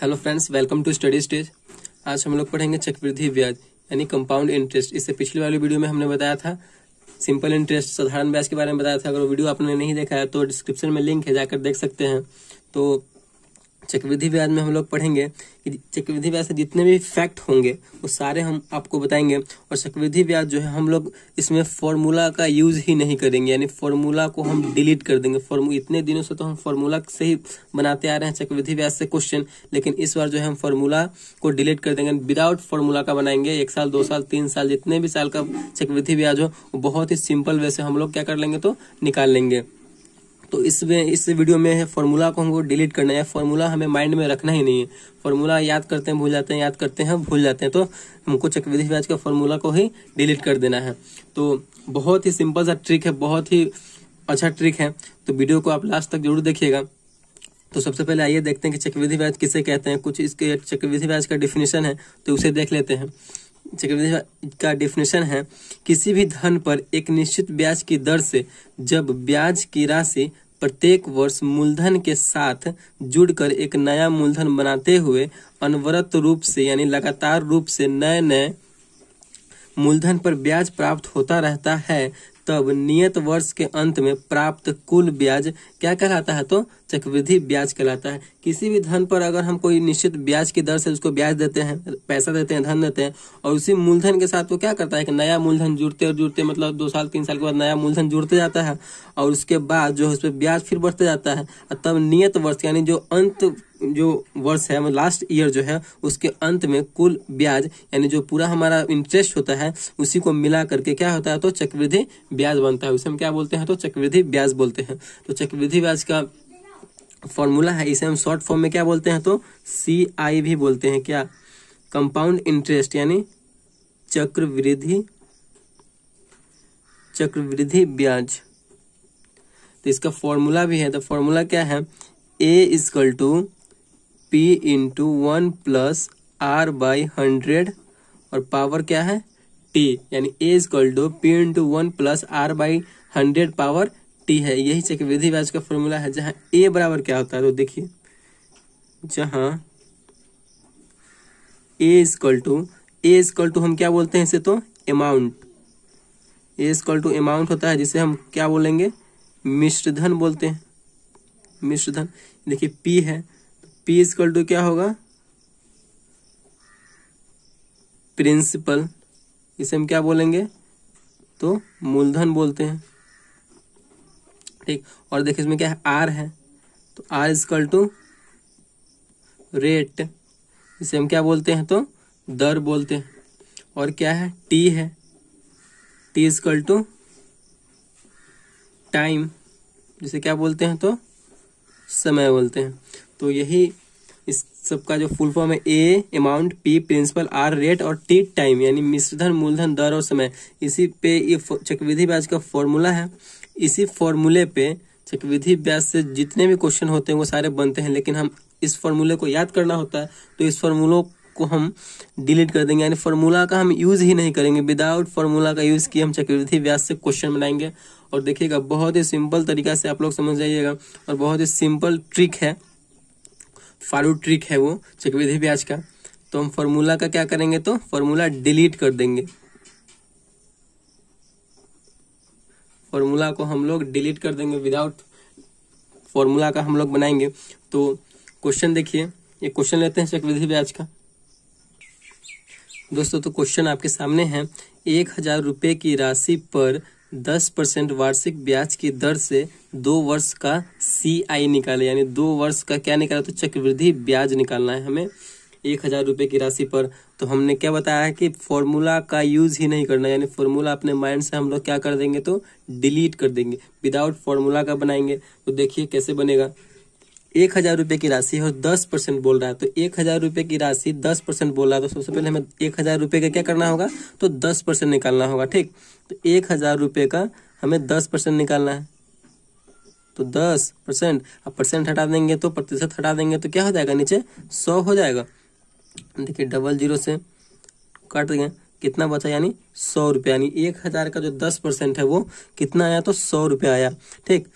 hello friends welcome to study stage आज हम लोग पढ़ेंगे चक्रवृद्धि ब्याज यानी कंपाउंड इंटरेस्ट इससे पिछले वाले वीडियो में हमने बताया था सिंपल इंटरेस्ट साधारण ब्याज के बारे में बताया था अगर वीडियो आपने नहीं देखा है तो डिस्क्रिप्शन में लिंक है जाकर देख सकते हैं तो चक्रवृद्धि ब्याज में हम लोग पढ़ेंगे कि चक्रवृद्धि ब्याज से जितने भी फैक्ट होंगे वो सारे हम आपको बताएंगे और चक्रवृद्धि ब्याज जो है हम लोग इसमें फॉर्मूला का यूज़ ही नहीं करेंगे यानी फॉर्मूला को हम डिलीट कर देंगे फॉर्मू इतने दिनों से तो हम फॉर्मूला से ही बनाते आ रहे हैं चक्रवृद्धि ब्याज से क्वेश्चन लेकिन इस बार जो है हम फॉर्मूला को डिलीट कर देंगे विदाउट फॉर्मूला का बनाएंगे एक साल दो साल तीन साल जितने भी साल का चक्रवृद्धि ब्याज हो वो बहुत ही सिंपल वे से हम लोग क्या कर लेंगे तो निकाल लेंगे तो इसमें इस वीडियो में है फॉर्मूला को हमको डिलीट करना है फॉर्मूला हमें माइंड में रखना ही नहीं है फॉर्मूला याद करते हैं भूल जाते हैं याद करते हैं भूल जाते हैं तो हमको चक्रविधि ब्याज का फॉर्मूला को ही डिलीट कर देना है तो बहुत ही सिंपल सा ट्रिक है बहुत ही अच्छा ट्रिक है तो वीडियो को आप लास्ट तक जरूर देखिएगा तो सबसे पहले आइए देखते हैं कि चक्रविधि ब्याज किसे कहते हैं कुछ इसके चक्रविधि ब्याज का डिफिनेशन है तो उसे देख लेते हैं चक्रवृद्धि का डिफिनेशन है किसी भी धन पर एक निश्चित ब्याज की दर से जब ब्याज की राशि प्रत्येक वर्ष मूलधन के साथ जुड़कर एक नया मूलधन बनाते हुए अनवरत रूप से यानी लगातार रूप से नए नए मूलधन पर ब्याज प्राप्त होता रहता है तब नियत वर्ष के अंत में प्राप्त कुल ब्याज क्या कहलाता है तो चक्रवृद्धि ब्याज कहलाता है किसी भी धन पर अगर हम कोई निश्चित ब्याज की दर से उसको ब्याज देते हैं पैसा देते हैं धन देते हैं और उसी मूलधन के साथ वो क्या करता है कि नया मूलधन जुड़ते और जुड़ते मतलब दो साल तीन साल के बाद नया मूलधन जुड़ते जाता है और उसके बाद जो है उस पर ब्याज फिर बढ़ते जाता है तब नियत वर्ष यानी जो अंत जो वर्ष है लास्ट मतलब ईयर जो है उसके अंत में कुल ब्याज यानी जो पूरा हमारा इंटरेस्ट होता है उसी को मिला करके क्या होता है तो चक्रवृद्धि ब्याज बनता है उसे हम क्या बोलते हैं तो चक्रवृद्धि ब्याज बोलते हैं तो चक्रवृद्धि ब्याज का फॉर्मूला है इसे हम शॉर्ट फॉर्म में क्या बोलते हैं तो सी आई भी बोलते हैं क्या कंपाउंड इंटरेस्ट यानी चक्रवृद्धि चक्रवृद्धि ब्याज तो इसका फॉर्मूला भी है तो फॉर्मूला क्या है A is equal to P into one plus R by hundred और पावर क्या है टी यानी A is equal to P into one plus R by hundred power T है यही चेक विधि व्याज का फॉर्मूला है जहां ए बराबर क्या होता है तो देखिए जहां A is equal to A is equal to हम क्या बोलते हैं इसे तो amount A is equal to amount होता है जिसे हम क्या बोलेंगे मिश्रधन बोलते हैं मिश्रधन देखिए पी है पी इजकल टू क्या होगा प्रिंसिपल इसे हम क्या बोलेंगे तो मूलधन बोलते हैं ठीक और देखिए इसमें क्या है आर है तो आर इजकल टू रेट इसे हम क्या बोलते हैं तो दर बोलते हैं और क्या है टी है टी इजकल टू टाइम जिसे क्या बोलते हैं तो समय बोलते हैं तो यही इस सबका जो फुल फॉर्म है A amount P principal R rate और टी टाइम यानी मिश्रधन मूलधन दर और समय इसी पे ये चक्रविधि ब्याज का फॉर्मूला है इसी फॉर्मूले पे चक्रविधि ब्याज से जितने भी क्वेश्चन होते हैं वो सारे बनते हैं लेकिन हम इस फॉर्मूले को याद करना होता है तो इस फॉर्मूलों को हम डिलीट कर देंगे यानी फॉर्मूला का हम यूज़ ही नहीं करेंगे विदाउट फार्मूला का यूज़ किए हम चक्रवृद्धि ब्याज से क्वेश्चन बनाएंगे और देखिएगा बहुत ही सिंपल तरीका से आप लोग समझ जाइएगा और बहुत ही सिंपल ट्रिक है फारूट ट्रिक है वो चक्रवृद्धि ब्याज का तो हम फॉर्मूला का क्या करेंगे तो फॉर्मूला डिलीट कर देंगे फॉर्मूला को हम लोग डिलीट कर देंगे विदाउट फॉर्मूला का हम लोग बनाएंगे तो क्वेश्चन देखिए ये क्वेश्चन लेते हैं चक्रवृद्धि ब्याज का दोस्तों तो क्वेश्चन आपके सामने है एक हजार रुपये की राशि पर दस परसेंट वार्षिक ब्याज की दर से दो वर्ष का सी आई निकाले यानी दो वर्ष का क्या निकाला तो चक्रवृद्धि ब्याज निकालना है हमें एक हज़ार रुपये की राशि पर तो हमने क्या बताया है कि फॉर्मूला का यूज़ ही नहीं करना यानी फॉर्मूला अपने माइंड से हम लोग क्या कर देंगे तो डिलीट कर देंगे विदाउट फॉर्मूला का बनाएंगे तो देखिए कैसे बनेगा एक हजार रुपए की राशि और दस परसेंट बोल रहा है तो एक हजार रुपए की राशि दस परसेंट बोल रहा है तो सबसे पहले हमें एक हजार रुपए का क्या करना होगा तो दस परसेंट निकालना होगा ठीक तो एक हजार रुपए का हमें दस परसेंट निकालना है तो दस परसेंट अब परसेंट हटा देंगे तो प्रतिशत हटा देंगे तो क्या हो जाएगा नीचे सौ हो जाएगा देखिए डबल जीरो से काट देंगे कितना बचा यानी सौ रुपया यानी एक हज़ार का जो दस परसेंट है वो कितना आया तो सौ रुपया आया ठीक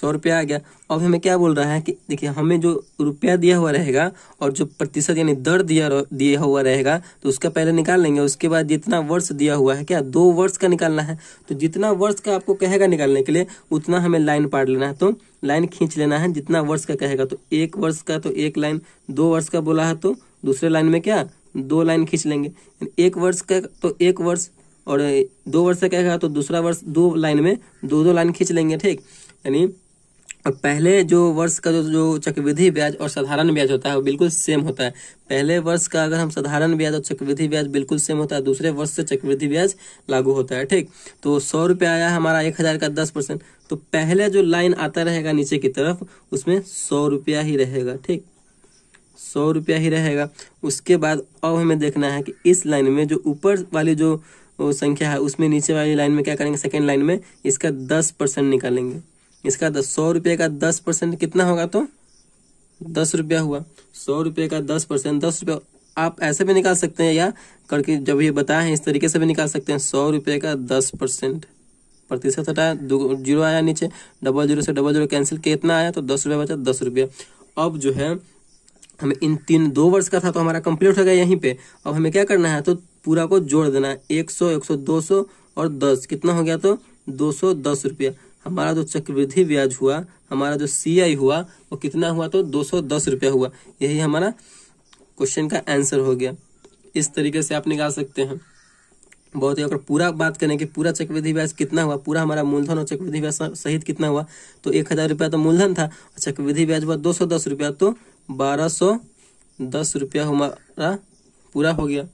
सौ रुपया आ गया अब हमें क्या बोल रहा है कि देखिए हमें जो रुपया दिया हुआ रहेगा और जो प्रतिशत यानी दर दिया दिया हुआ रहेगा तो उसका पहले निकाल लेंगे उसके बाद जितना वर्ष दिया हुआ है क्या दो वर्ष का निकालना है तो जितना वर्ष का आपको कहेगा निकालने के लिए उतना हमें लाइन पाड़ लेना है तो लाइन खींच लेना है जितना वर्ष का कहेगा तो एक वर्ष का तो एक लाइन दो वर्ष का बोला है तो दूसरे लाइन में क्या दो लाइन खींच लेंगे एक वर्ष का तो एक वर्ष और दो वर्ष का कहेगा तो दूसरा वर्ष दो लाइन में दो दो लाइन खींच लेंगे ठीक यानी पहले जो वर्ष का जो जो चक्रवृद्धि ब्याज और साधारण ब्याज होता है वो बिल्कुल सेम होता है पहले वर्ष का अगर हम साधारण ब्याज और चक्रवृद्धि ब्याज बिल्कुल सेम होता है दूसरे वर्ष से चक्रवृद्धि ब्याज लागू होता है ठीक तो सौ रुपया आया हमारा एक हज़ार का दस परसेंट तो पहले जो लाइन आता रहेगा नीचे की तरफ उसमें सौ रुपया ही रहेगा ठीक सौ रुपया ही रहेगा उसके बाद अब हमें देखना है कि इस लाइन में जो ऊपर वाली जो संख्या है उसमें नीचे वाली लाइन में क्या करेंगे सेकेंड लाइन में इसका दस परसेंट निकालेंगे इसका सौ रुपये का दस परसेंट कितना होगा तो दस रुपया हुआ सौ रुपये का दस परसेंट दस रुपया आप ऐसे भी निकाल सकते हैं या करके जब ये बताया है इस तरीके से भी निकाल सकते हैं सौ रुपये का दस परसेंट प्रतिशत हटाया जीरो आया नीचे डबल जीरो से डबल जीरो कैंसिल कितना आया तो दस रुपया बचा दस रुपया अब जो है हमें इन तीन दो वर्ष का था तो हमारा कंप्लीट हो गया यहीं पे अब हमें क्या करना है तो पूरा को जोड़ देना है एक सौ एक सौ दो सौ और दस कितना हो गया तो दो सौ दस रुपया हमारा जो चक्रवृद्धि ब्याज हुआ हमारा जो सी हुआ वो कितना हुआ तो दो सौ दस रुपया हुआ यही हमारा क्वेश्चन का आंसर हो गया इस तरीके से आप निकाल सकते हैं बहुत ही अगर पूरा बात करें कि पूरा चक्रवृद्धि ब्याज कितना हुआ पूरा हमारा मूलधन और चक्रवृद्धि ब्याज सहित कितना हुआ तो एक हज़ार रुपया तो मूलधन था और चक्रवृद्धि ब्याज हुआ दो सौ दस रुपया तो बारह सौ दस रुपया हमारा पूरा हो गया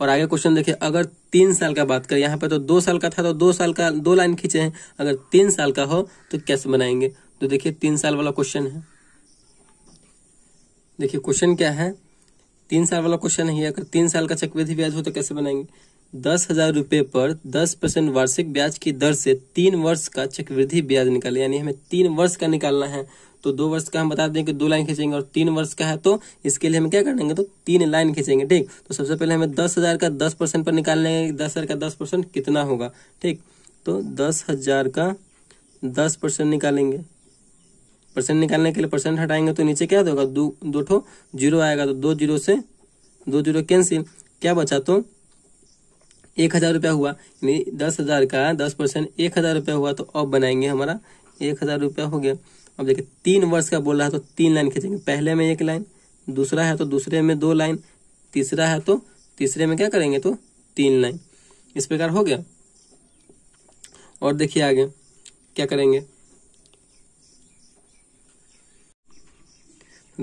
और आगे क्वेश्चन देखिए अगर तीन साल का बात करें यहाँ पे तो दो साल का था तो दो साल का दो लाइन खींचे हैं अगर तीन साल का हो तो कैसे बनाएंगे तो देखिए तीन साल वाला क्वेश्चन है देखिए क्वेश्चन क्या है तीन साल वाला क्वेश्चन है अगर तीन साल का चक्रवृद्धि ब्याज हो तो कैसे बनाएंगे दस हजार रुपये पर दस परसेंट वार्षिक ब्याज की दर से तीन वर्ष का चक्रवृद्धि ब्याज निकाले यानी हमें तीन वर्ष का निकालना है तो दो वर्ष का हम बता दें कि दो लाइन खींचेंगे और तीन वर्ष का है तो इसके लिए हम क्या करेंगे तो तीन लाइन खींचेंगे ठीक तो सबसे पहले हमें दस हजार का दस परसेंट पर निकाल लेंगे दस हजार का दस परसेंट कितना होगा ठीक तो दस हजार का दस परसेंट निकालेंगे परसेंट निकालने के लिए परसेंट हटाएंगे तो नीचे क्या होगा दो दो जीरो आएगा तो दो जीरो से दो जीरो कैंसिल क्या बचा तो एक हजार रुपया हुआ यानी दस हजार का दस परसेंट एक हजार रुपया हुआ तो अब बनाएंगे हमारा एक हजार रुपया हो गया अब देखिए तीन वर्ष का बोल रहा है तो तीन लाइन खींचेंगे पहले में एक लाइन दूसरा है तो दूसरे में दो लाइन तीसरा है तो तीसरे में क्या करेंगे तो तीन लाइन इस प्रकार हो गया और देखिए आगे क्या करेंगे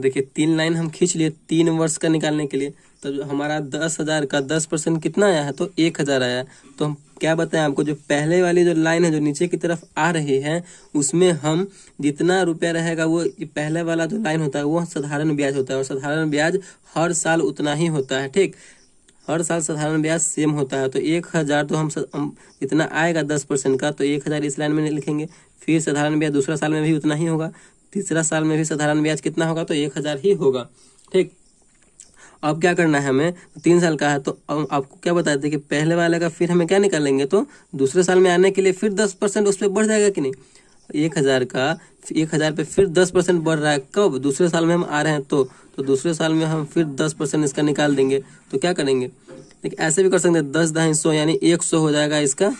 देखिए तीन लाइन हम खींच लिए तीन वर्ष का निकालने के लिए तो हमारा दस हज़ार का दस परसेंट कितना आया है तो एक हज़ार आया है तो हम क्या बताएं आपको जो पहले वाली जो लाइन है जो नीचे की तरफ आ रही है उसमें हम जितना रुपया रहेगा वो पहले वाला जो लाइन होता है वो साधारण ब्याज होता है और साधारण ब्याज हर साल उतना ही होता है ठीक हर साल साधारण ब्याज सेम होता है तो एक हज़ार तो हम, जितना आएगा दस परसेंट का तो एक हज़ार इस लाइन में नहीं लिखेंगे फिर साधारण ब्याज दूसरा साल में भी उतना ही होगा तीसरा साल में भी साधारण ब्याज कितना होगा तो एक हज़ार ही होगा ठीक अब क्या करना है हमें तीन साल का है तो आपको क्या बताया था कि पहले वाले का फिर हमें क्या निकालेंगे तो दूसरे साल में आने के लिए फिर दस परसेंट उस पर बढ़ जाएगा कि नहीं एक हज़ार का एक हज़ार पे फिर दस परसेंट बढ़ रहा है कब दूसरे साल में हम आ रहे हैं तो तो दूसरे साल में हम फिर दस परसेंट इसका निकाल देंगे तो क्या करेंगे देखिए ऐसे भी कर सकते हैं दस ढाई सौ यानी एक सौ हो जाएगा इसका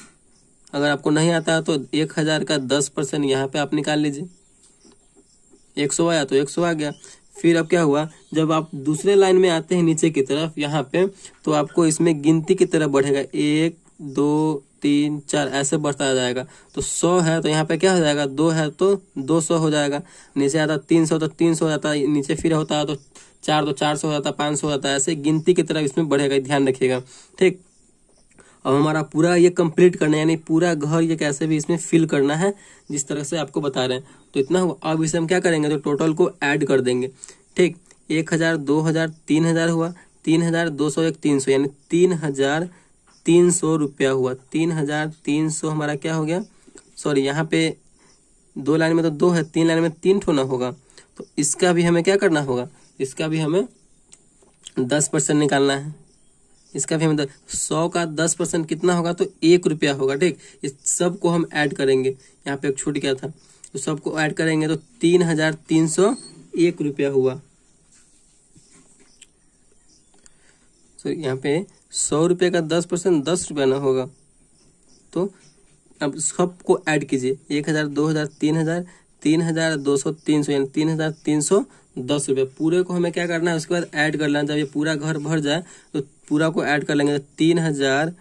अगर आपको नहीं आता है तो एक हज़ार का दस परसेंट यहाँ पे आप निकाल लीजिए एक सौ आया तो एक सौ आ गया फिर अब क्या हुआ जब आप दूसरे लाइन में आते हैं नीचे की तरफ यहाँ पे तो आपको इसमें गिनती की तरफ बढ़ेगा एक दो तीन चार ऐसे बढ़ता जाएगा तो सौ है तो यहाँ पे क्या हो जाएगा दो है तो दो सौ हो जाएगा नीचे आता तीन सौ तो तीन सौ हो जाता है नीचे फिर होता है तो चार तो चार सौ हो जाता है पाँच सौ हो जाता है ऐसे गिनती की तरफ इसमें बढ़ेगा ध्यान रखिएगा ठीक अब हमारा पूरा ये कंप्लीट करना है यानी पूरा घर ये कैसे भी इसमें फिल करना है जिस तरह से आपको बता रहे हैं तो इतना हुआ अब इसे हम क्या करेंगे तो टोटल को ऐड कर देंगे ठीक एक हज़ार दो हज़ार तीन हज़ार हुआ तीन हज़ार दो सौ एक तीन सौ यानी तीन हज़ार तीन सौ रुपया हुआ तीन हज़ार तीन सौ हमारा क्या हो गया सॉरी यहाँ पे दो लाइन में तो दो है तीन लाइन में तीन ठोना होगा तो इसका भी हमें क्या करना होगा इसका भी हमें दस परसेंट निकालना है इसका भी हम मतलब सौ का दस परसेंट कितना होगा तो एक रुपया होगा ठीक इस सब को हम ऐड करेंगे यहाँ पे एक छूट गया था तो सबको ऐड करेंगे तो तीन हजार तीन सौ एक रुपया हुआ तो यहाँ पे सौ रुपये का दस परसेंट दस रुपया ना होगा तो अब सबको ऐड कीजिए एक हज़ार दो हज़ार तीन हज़ार तीन हज़ार दो सौ तीन सौ यानी तीन हज़ार तीन सौ दस रुपये पूरे को हमें क्या करना है उसके बाद ऐड कर लेना जब ये पूरा घर भर जाए तो पूरा को ऐड कर लेंगे तो तीन हजार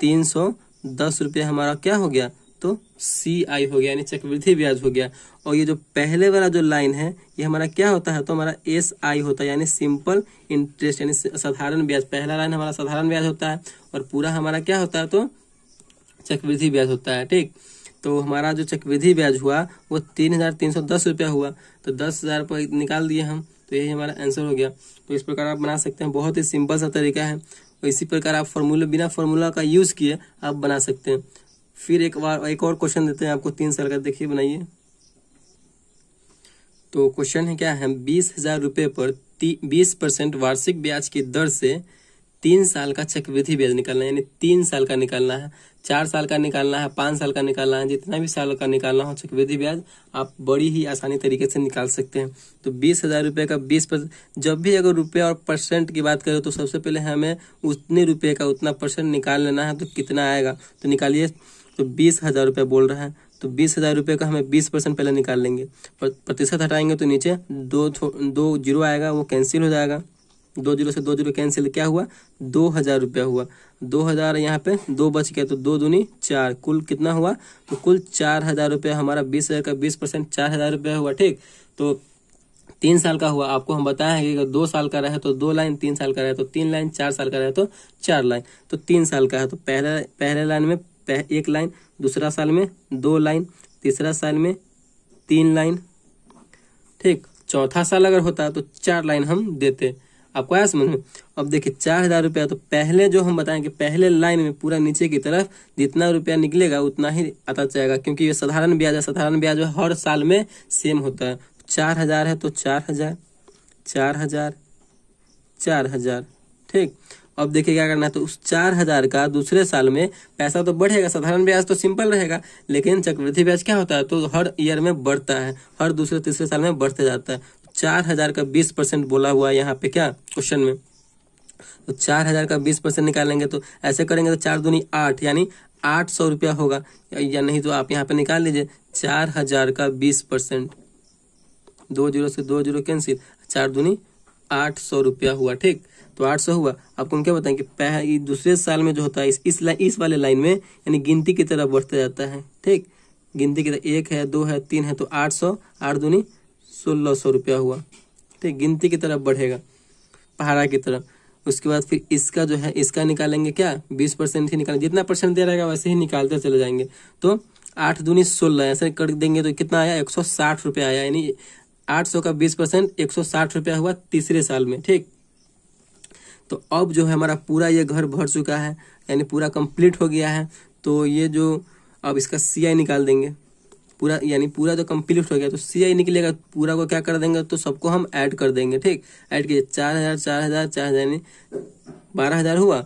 तीन सौ दस रुपये हमारा क्या हो गया तो सी आई हो गया यानी चक्रवृद्धि ब्याज हो गया और ये जो पहले वाला जो लाइन है ये हमारा क्या होता है तो हमारा एस आई होता है यानी सिंपल इंटरेस्ट यानी साधारण ब्याज पहला लाइन हमारा साधारण ब्याज होता है और पूरा हमारा क्या होता है तो चक्रवृद्धि ब्याज होता है ठीक तो हमारा जो चक्रविधि ब्याज हुआ वो तीन हज़ार तीन सौ दस रुपया हुआ तो दस हज़ार रुपये निकाल दिए हम तो यही हमारा आंसर हो गया तो इस प्रकार आप बना सकते हैं बहुत ही सिंपल सा तरीका है और इसी प्रकार आप फॉर्मूला बिना फॉर्मूला का यूज़ किए आप बना सकते हैं फिर एक बार एक और क्वेश्चन देते हैं आपको तीन साल का देखिए बनाइए तो क्वेश्चन है क्या है बीस हज़ार रुपये पर बीस परसेंट वार्षिक ब्याज की दर से तीन साल का चक्रवृद्धि ब्याज निकालना है यानी तीन साल का निकालना है चार साल का निकालना है पांच साल का निकालना है जितना भी साल का निकालना हो चक्रवृद्धि ब्याज आप बड़ी ही आसानी तरीके से निकाल सकते हैं तो बीस हजार रुपये का बीस परसेंट जब भी अगर रुपये और परसेंट की बात करें तो सबसे पहले हमें उतने रुपये का उतना परसेंट निकाल लेना है तो कितना आएगा तो निकालिए तो बीस हजार रुपये बोल रहा है तो बीस हजार रुपये का हमें बीस परसेंट पहले निकाल लेंगे प्रतिशत हटाएंगे तो नीचे दो दो जीरो आएगा वो कैंसिल हो जाएगा दो जीरो से दो जीरो कैंसिल क्या हुआ दो हज़ार रुपया हुआ दो हज़ार यहाँ पे दो बच गया तो दो दूनी चार कुल कितना हुआ तो कुल चार हज़ार रुपया हमारा बीस हज़ार का बीस परसेंट चार हज़ार रुपया हुआ ठीक तो तीन साल का हुआ आपको हम बताएं कि अगर दो साल का रहे तो दो लाइन तीन साल का रहे तो तीन लाइन चार साल का रहे तो चार लाइन तो तीन साल का है तो पहले पहले लाइन में पह, एक लाइन दूसरा साल में दो लाइन तीसरा साल में तीन लाइन ठीक चौथा साल अगर होता तो चार लाइन हम देते आपको आया समझ में अब देखिए चार हजार रुपया तो पहले जो हम बताएं कि पहले लाइन में पूरा नीचे की तरफ जितना रुपया निकलेगा उतना ही आता जाएगा क्योंकि ये साधारण ब्याज है साधारण ब्याज हर साल में सेम होता है चार हजार है तो चार हजार चार हजार चार हजार ठीक अब देखिए क्या करना है तो उस चार हजार का दूसरे साल में पैसा तो बढ़ेगा साधारण ब्याज तो सिंपल रहेगा लेकिन चक्रवृद्धि ब्याज क्या होता है तो हर ईयर में बढ़ता है हर दूसरे तीसरे साल में बढ़ते जाता है चार हजार का बीस परसेंट बोला हुआ है यहाँ पे क्या क्वेश्चन में तो चार हजार का बीस परसेंट निकालेंगे तो ऐसे करेंगे तो चार दूनी आठ यानी आठ सौ रुपया होगा या नहीं तो आप यहाँ पे निकाल लीजिए चार हजार का बीस परसेंट दो जीरो से दो जीरो कैंसिल चार दूनी आठ सौ रुपया हुआ ठीक तो आठ सौ हुआ आपको क्या बताएं कि पहले दूसरे साल में जो होता है इस ला, इस वाले लाइन में यानी गिनती की तरह बढ़ता जाता है ठीक गिनती की तरह एक है दो है तीन है तो आठ सौ आठ दूनी सोलह सौ रुपया हुआ ठीक तो गिनती की तरफ बढ़ेगा पहाड़ा की तरफ उसके बाद फिर इसका जो है इसका निकालेंगे क्या बीस परसेंट ही निकालेंगे जितना परसेंट दे रहेगा वैसे ही निकालते चले जाएंगे तो आठ दूनी सोलह ऐसे कर देंगे तो कितना आया एक सौ साठ रुपया आया यानी आठ सौ का बीस परसेंट एक सौ साठ रुपया हुआ तीसरे साल में ठीक तो अब जो है हमारा पूरा ये घर भर चुका है यानी पूरा कंप्लीट हो गया है तो ये जो अब इसका सी निकाल देंगे पूरा यानी पूरा जो तो कंप्लीट हो गया तो सी आई निकलेगा पूरा को क्या कर देंगे तो सबको हम ऐड कर देंगे ठीक ऐड कीजिए चार हज़ार चार हज़ार चार हज़ार यानी बारह हज़ार हुआ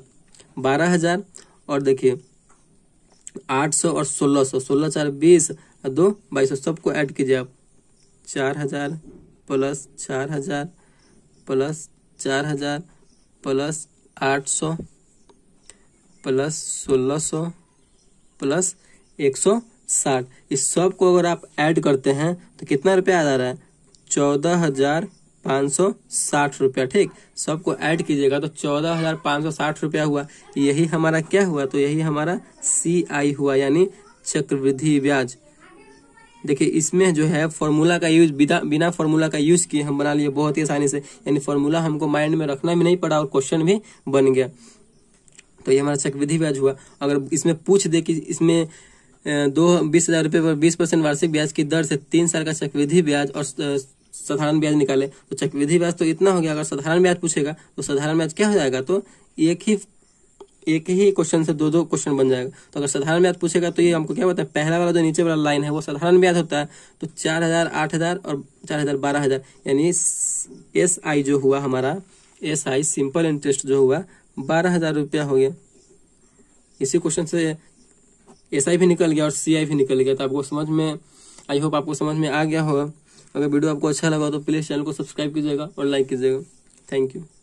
बारह हज़ार और देखिए आठ सौ और सोलह सौ सोलह चार बीस और दो बाईस सौ सबको ऐड कीजिए आप चार हज़ार प्लस चार हज़ार प्लस चार हज़ार प्लस आठ सौ प्लस सोलह सौ प्लस एक सौ साठ इस सब को अगर आप ऐड करते हैं तो कितना रुपया आ रहा है चौदह हजार पाँच सौ साठ रुपया ठीक सबको ऐड कीजिएगा तो चौदह हजार पाँच सौ साठ रुपया हुआ यही हमारा क्या हुआ तो यही हमारा सी आई हुआ यानी चक्रवृद्धि ब्याज देखिए इसमें जो है फॉर्मूला का यूज बिना बिना फॉर्मूला का यूज किए हम बना लिए बहुत ही आसानी से यानी फार्मूला हमको माइंड में रखना भी नहीं पड़ा और क्वेश्चन भी बन गया तो ये हमारा चक्रवृद्धि ब्याज हुआ अगर इसमें पूछ दे कि इसमें दो बीस हजार रूपए पर बीस परसेंट वार्षिक ब्याज की दर से तीन साल का चक्रविधि ब्याज और साधारण ब्याज निकाले तो चक्रविधि ब्याज तो इतना हो गया अगर साधारण ब्याज पूछेगा तो साधारण ब्याज क्या हो जाएगा तो एक ही एक ही क्वेश्चन से दो दो क्वेश्चन बन जाएगा तो अगर साधारण ब्याज पूछेगा तो ये हमको क्या बताया पहला वाला जो नीचे वाला लाइन है वो साधारण ब्याज होता है तो चार हजार आठ हजार और चार हजार बारह हजार यानी एस आई जो हुआ हमारा एस आई सिंपल इंटरेस्ट जो हुआ बारह हजार रुपया हो गया इसी क्वेश्चन से एस आई भी निकल गया और सी आई भी निकल गया तो आपको समझ में आई होप आपको समझ में आ गया होगा अगर वीडियो आपको अच्छा लगा तो प्लीज़ चैनल को सब्सक्राइब कीजिएगा और लाइक कीजिएगा थैंक यू